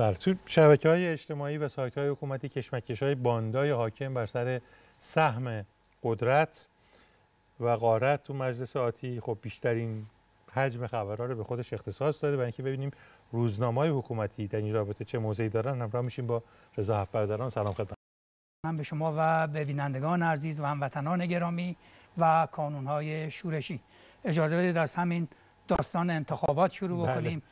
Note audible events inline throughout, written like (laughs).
بله تو شبکه های اجتماعی و سایت های حکومتی کشمکش های باندای حاکم بر سر سهم قدرت و غارت تو مجلس آتی خب بیشترین حجم خبرها رو به خودش اختصاص داده و اینکه ببینیم روزنامه های حکومتی در این رابطه چه موضعی دارن همراه میشیم با رضا هفت برادران سلام خدمت من به شما و به بینندگان عزیز و هموطنان گرامی و کانون های شورشی اجازه بدید از همین داستان انتخابات شروع بله. بکنیم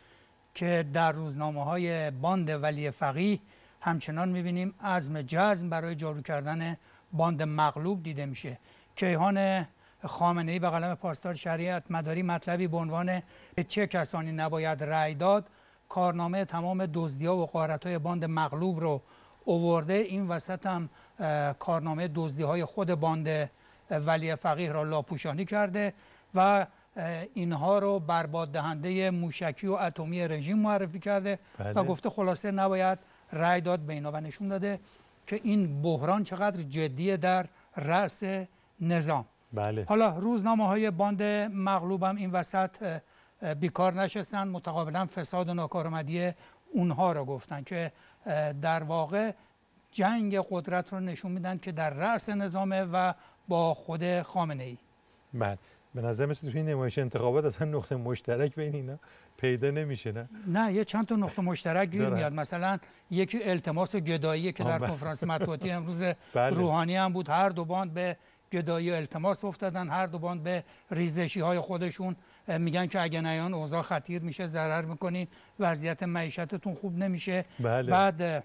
که در روزنامه های باند ولی فقیه همچنان میبینیم عزم جزم برای جارو کردن باند مغلوب دیده میشه کیهان خامنه ای به قلم پاسدار شریعت مداری مطلبی به عنوان چه کسانی نباید رأی داد کارنامه تمام دزدیا و قارت های باند مغلوب رو اوورده این وسط هم کارنامه دزدی های خود باند ولی فقیه را لاپوشانی کرده و اینها رو برباد دهنده موشکی و اتمی رژیم معرفی کرده و بله. گفته خلاصه نباید رأی داد به اینا و نشون داده که این بحران چقدر جدیه در رأس نظام بله. حالا روزنامه های باند مغلوب هم این وسط بیکار نشستن متقابلا فساد و ناکارآمدی اونها رو گفتن که در واقع جنگ قدرت رو نشون میدن که در رأس نظامه و با خود خامنه ای بله به نظر مثل توی نمایش انتخابات اصلا نقطه مشترک بین اینا پیدا نمیشه نه نه یه چند تا نقطه مشترک گیر میاد مثلا یکی التماس گدایی که در بله. کنفرانس مطبوعاتی امروز (laughs) بله. روحانی هم بود هر دو باند به گدایی و التماس افتادن هر دو باند به ریزشی های خودشون میگن که اگه نیان اوضاع خطیر میشه ضرر میکنی وضعیت معیشتتون خوب نمیشه بله. بعد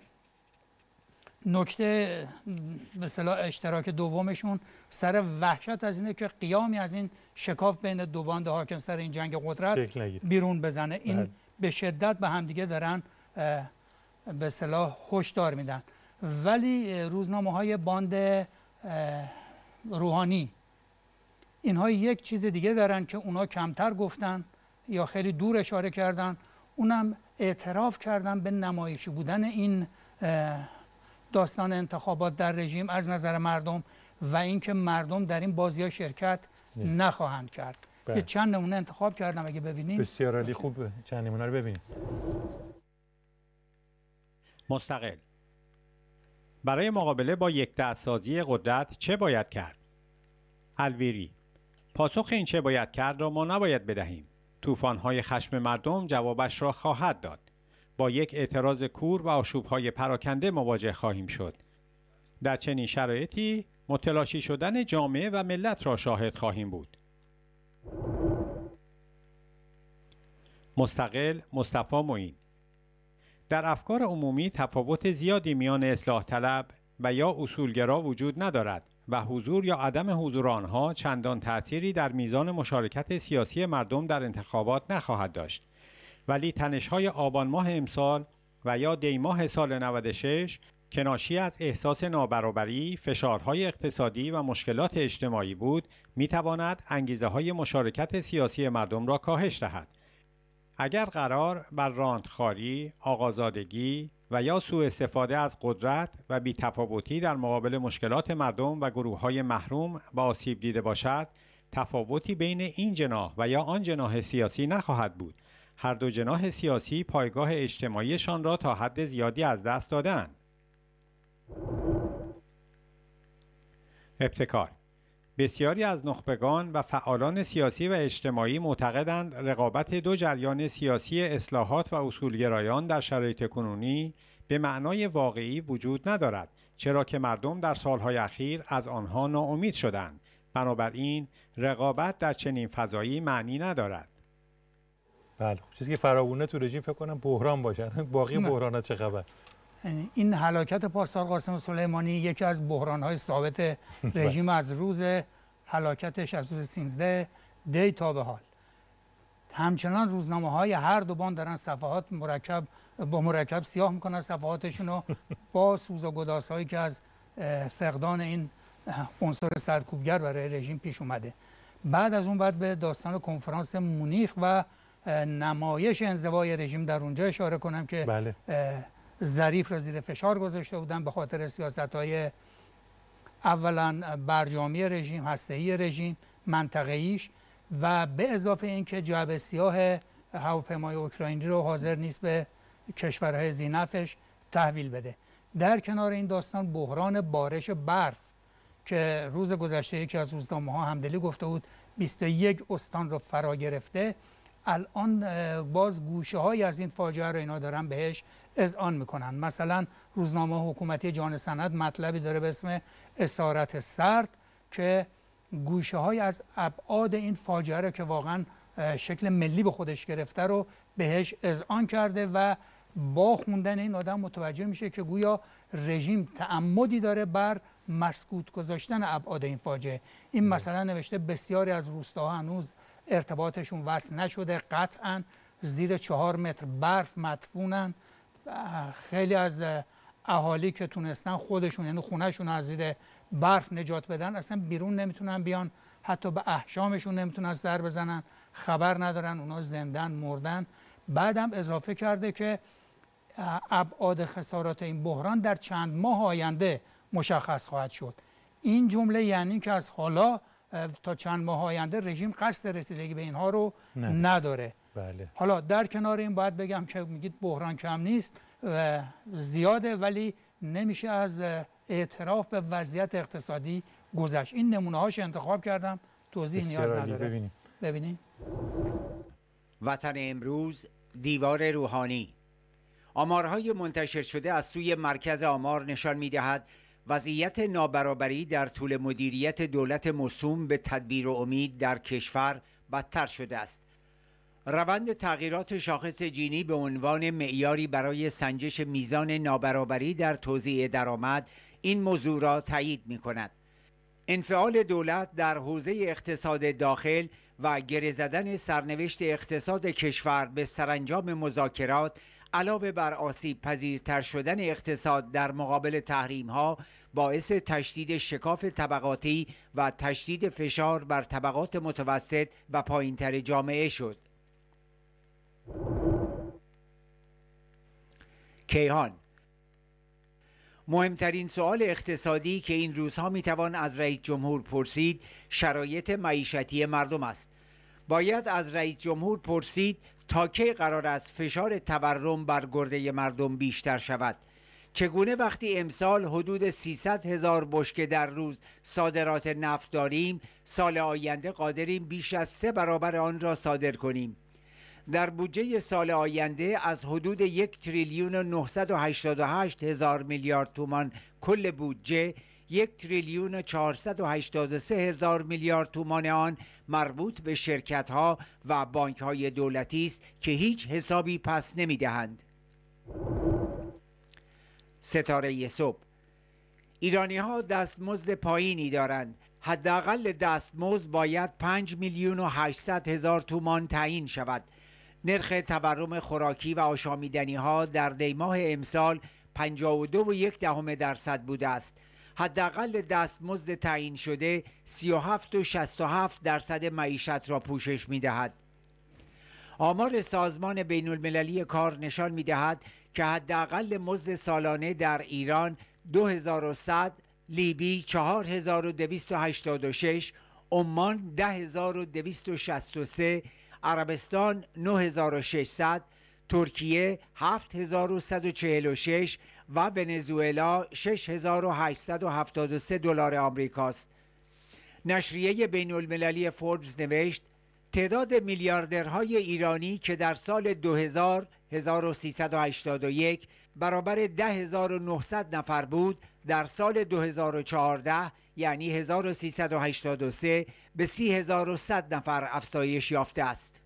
نکته به اشتراک دومشون سر وحشت از اینه که قیامی از این شکاف بین دو باند حاکم سر این جنگ قدرت بیرون بزنه این بله. به شدت به همدیگه دارن به صلاح هشدار میدن ولی روزنامه های باند روحانی اینها یک چیز دیگه دارن که اونا کمتر گفتن یا خیلی دور اشاره کردن اونم اعتراف کردن به نمایشی بودن این داستان انتخابات در رژیم از نظر مردم و اینکه مردم در این بازی ها شرکت نخواهند کرد بله. یه چند نمونه انتخاب کردم اگه ببینیم بسیار عالی خوب چند نمونه رو ببینیم مستقل برای مقابله با یک دستازی قدرت چه باید کرد؟ الویری پاسخ این چه باید کرد را ما نباید بدهیم طوفان‌های خشم مردم جوابش را خواهد داد با یک اعتراض کور و آشوبهای پراکنده مواجه خواهیم شد. در چنین شرایطی متلاشی شدن جامعه و ملت را شاهد خواهیم بود. مستقل مصطفی معین در افکار عمومی تفاوت زیادی میان اصلاح طلب و یا اصولگرا وجود ندارد و حضور یا عدم حضور آنها چندان تأثیری در میزان مشارکت سیاسی مردم در انتخابات نخواهد داشت. ولی تنشهای های آبان ماه امسال و یا دیماه سال 96 که ناشی از احساس نابرابری، فشارهای اقتصادی و مشکلات اجتماعی بود، می تواند انگیزه های مشارکت سیاسی مردم را کاهش دهد. اگر قرار بر راندخاری، آقازادگی و یا سوء استفاده از قدرت و بیتفاوتی در مقابل مشکلات مردم و گروه های محروم و آسیب دیده باشد، تفاوتی بین این جناح و یا آن جناح سیاسی نخواهد بود هر دو جناح سیاسی پایگاه اجتماعیشان را تا حد زیادی از دست دادن. ابتکار بسیاری از نخبگان و فعالان سیاسی و اجتماعی معتقدند رقابت دو جریان سیاسی اصلاحات و اصولگرایان در شرایط کنونی به معنای واقعی وجود ندارد چرا که مردم در سالهای اخیر از آنها ناامید شدند بنابراین رقابت در چنین فضایی معنی ندارد بله چیزی که فراوونه تو رژیم فکر کنم بحران باشن (laughs) باقی بحران چه خبر یعنی این حلاکت پاسدار قاسم سلیمانی یکی از بحران های ثابت (laughs) بله. رژیم از روز حلاکتش از روز 13 دی تا به حال همچنان روزنامه های هر دو بان دارن صفحات مرکب با مرکب سیاه میکنن صفحاتشون رو (laughs) با سوز و گداس هایی که از فقدان این عنصر سرکوبگر برای رژیم پیش اومده بعد از اون بعد به داستان کنفرانس مونیخ و نمایش انزوای رژیم در اونجا اشاره کنم که بله. ظریف را زیر فشار گذاشته بودن به خاطر سیاست های اولا برجامی رژیم هستهی رژیم منطقه ایش و به اضافه اینکه جعب سیاه هواپیمای اوکراینی رو حاضر نیست به کشورهای زینفش تحویل بده در کنار این داستان بحران بارش برف که روز گذشته یکی از روزنامه ها همدلی گفته بود 21 استان رو فرا گرفته الان باز گوشه های از این فاجعه رو اینا دارن بهش اذعان میکنن مثلا روزنامه حکومتی جان سند مطلبی داره به اسم اسارت سرد که گوشه های از ابعاد این فاجعه رو که واقعا شکل ملی به خودش گرفته رو بهش اذعان کرده و با خوندن این آدم متوجه میشه که گویا رژیم تعمدی داره بر مسکوت گذاشتن ابعاد این فاجعه این بله. مثلا نوشته بسیاری از روستاها هنوز ارتباطشون وصل نشده قطعا زیر چهار متر برف مدفونن خیلی از اهالی که تونستن خودشون یعنی خونهشون از زیر برف نجات بدن اصلا بیرون نمیتونن بیان حتی به احشامشون نمیتونن سر بزنن خبر ندارن اونا زندن مردن بعدم اضافه کرده که ابعاد خسارات این بحران در چند ماه آینده مشخص خواهد شد این جمله یعنی که از حالا تا چند ماه آینده رژیم قصد رسیدگی به اینها رو نداره بله. حالا در کنار این باید بگم که میگید بحران کم نیست و زیاده ولی نمیشه از اعتراف به وضعیت اقتصادی گذشت این نمونه هاش انتخاب کردم توضیح نیاز نداره ببینیم ببینیم وطن امروز دیوار روحانی آمارهای منتشر شده از سوی مرکز آمار نشان میدهد وضعیت نابرابری در طول مدیریت دولت مصوم به تدبیر و امید در کشور بدتر شده است روند تغییرات شاخص جینی به عنوان معیاری برای سنجش میزان نابرابری در توزیع درآمد این موضوع را تایید می کند. انفعال دولت در حوزه اقتصاد داخل و گره زدن سرنوشت اقتصاد کشور به سرانجام مذاکرات علاوه بر آسیب پذیرتر شدن اقتصاد در مقابل تحریم ها باعث تشدید شکاف طبقاتی و تشدید فشار بر طبقات متوسط و پایینتر جامعه شد کیهان مهمترین سوال اقتصادی که این روزها میتوان از رئیس جمهور پرسید شرایط معیشتی مردم است باید از رئیس جمهور پرسید تا کی قرار است فشار تورم بر گرده مردم بیشتر شود چگونه وقتی امسال حدود 300 هزار بشکه در روز صادرات نفت داریم سال آینده قادریم بیش از سه برابر آن را صادر کنیم در بودجه سال آینده از حدود یک تریلیون و 988 هزار میلیارد تومان کل بودجه یک تریلیون سه هزار میلیارد تومان آن مربوط به شرکت ها و بانک های دولتی است که هیچ حسابی پس نمی دهند. ستاره صبح ایرانی ها دستمزد پایینی دارند حداقل دستمزد باید 5 میلیون و 800 هزار تومان تعیین شود نرخ تورم خوراکی و آشامیدنی ها در دیماه امسال 52 و یک دهم درصد بوده است حداقل دستمزد تعیین شده 37 و 67 درصد معیشت را پوشش می دهد. آمار سازمان بین المللی کار نشان می دهد که حداقل مزد سالانه در ایران 2100 لیبی 4286 عمان 10263 عربستان 9600 ترکیه 7146 و ونزوئلا 6873 دلار آمریکاست. نشریه بین المللی فوربز نوشت تعداد میلیاردرهای ایرانی که در سال 2000 1381 برابر 10900 نفر بود در سال 2014 یعنی 1383 به 30100 نفر افزایش یافته است.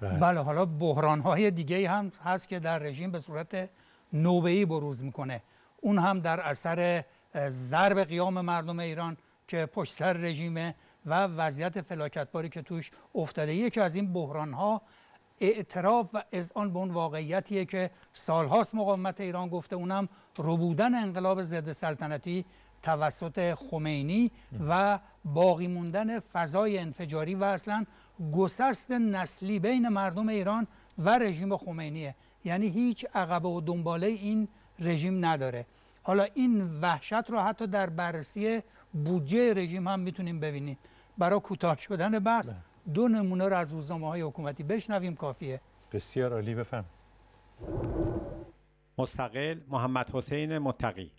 بله. بله, حالا بحران های دیگه هم هست که در رژیم به صورت ای بروز میکنه اون هم در اثر ضرب قیام مردم ایران که پشت سر رژیمه و وضعیت فلاکتباری که توش افتاده یکی از این بحران ها اعتراف و اذعان به اون واقعیتیه که سالهاست مقاومت ایران گفته اونم ربودن انقلاب ضد سلطنتی توسط خمینی و باقی موندن فضای انفجاری و اصلا گسست نسلی بین مردم ایران و رژیم خمینیه یعنی هیچ عقبه و دنباله این رژیم نداره حالا این وحشت رو حتی در بررسی بودجه رژیم هم میتونیم ببینیم برای کوتاه شدن بحث بله. دو نمونه رو از روزنامه های حکومتی بشنویم کافیه بسیار عالی بفهم مستقل محمد حسین متقی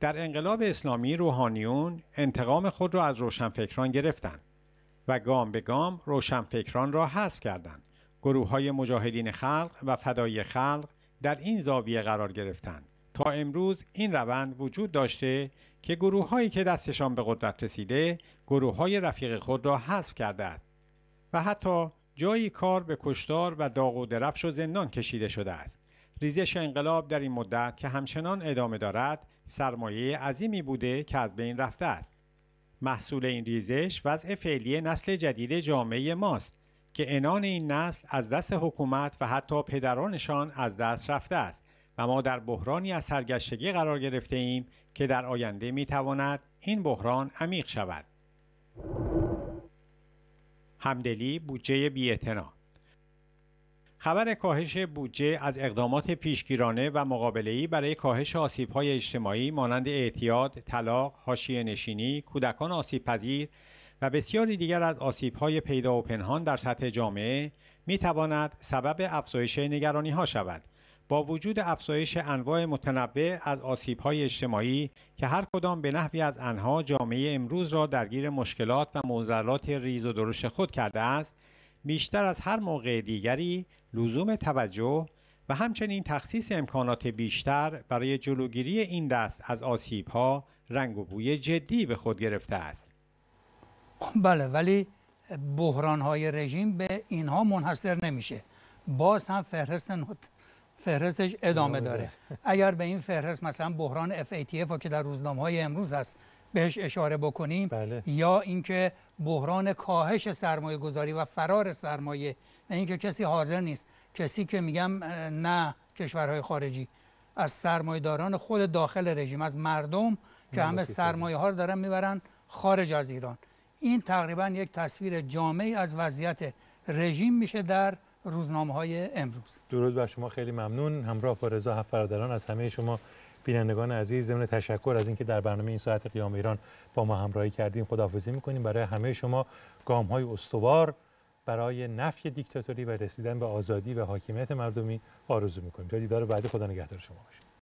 در انقلاب اسلامی روحانیون انتقام خود را از روشنفکران گرفتند و گام به گام روشنفکران را حذف کردند. گروه های مجاهدین خلق و فدای خلق در این زاویه قرار گرفتند تا امروز این روند وجود داشته که گروه هایی که دستشان به قدرت رسیده گروه های رفیق خود را حذف کرده است و حتی جایی کار به کشتار و داغ و درفش و زندان کشیده شده است ریزش انقلاب در این مدت که همچنان ادامه دارد سرمایه عظیمی بوده که از بین رفته است. محصول این ریزش وضع فعلی نسل جدید جامعه ماست که انان این نسل از دست حکومت و حتی پدرانشان از دست رفته است و ما در بحرانی از سرگشتگی قرار گرفته ایم که در آینده می تواند این بحران عمیق شود. همدلی بودجه بی‌اعتنا خبر کاهش بودجه از اقدامات پیشگیرانه و مقابله‌ای برای کاهش آسیب‌های اجتماعی مانند اعتیاد، طلاق، حاشیه نشینی، کودکان پذیر و بسیاری دیگر از آسیب‌های پیدا و پنهان در سطح جامعه می‌تواند سبب افزایش ها شود. با وجود افزایش انواع متنوع از آسیب‌های اجتماعی که هر کدام به نحوی از آنها جامعه امروز را درگیر مشکلات و معضلات ریز و درشت خود کرده است، بیشتر از هر موقع دیگری لزوم توجه و همچنین تخصیص امکانات بیشتر برای جلوگیری این دست از آسیب ها رنگ و بوی جدی به خود گرفته است بله ولی بحران های رژیم به اینها منحصر نمیشه باز هم فهرست فهرستش ادامه داره اگر به این فهرست مثلا بحران FATF که در روزنامه های امروز هست بهش اشاره بکنیم بله. یا اینکه بحران کاهش سرمایه گذاری و فرار سرمایه اینکه کسی حاضر نیست کسی که میگم نه کشورهای خارجی از سرمایه داران خود داخل رژیم از مردم که همه سرمایه ها رو دارن میبرن خارج از ایران این تقریبا یک تصویر جامعی از وضعیت رژیم میشه در روزنامه های امروز درود بر شما خیلی ممنون همراه با رضا هفت از همه شما بینندگان عزیز ضمن تشکر از اینکه در برنامه این ساعت قیام ایران با ما همراهی کردیم خداحافظی میکنیم برای همه شما گام های استوار برای نفی دیکتاتوری و رسیدن به آزادی و حاکمیت مردمی آرزو میکنیم تا دیدار بعدی خدا نگهدار شما باشید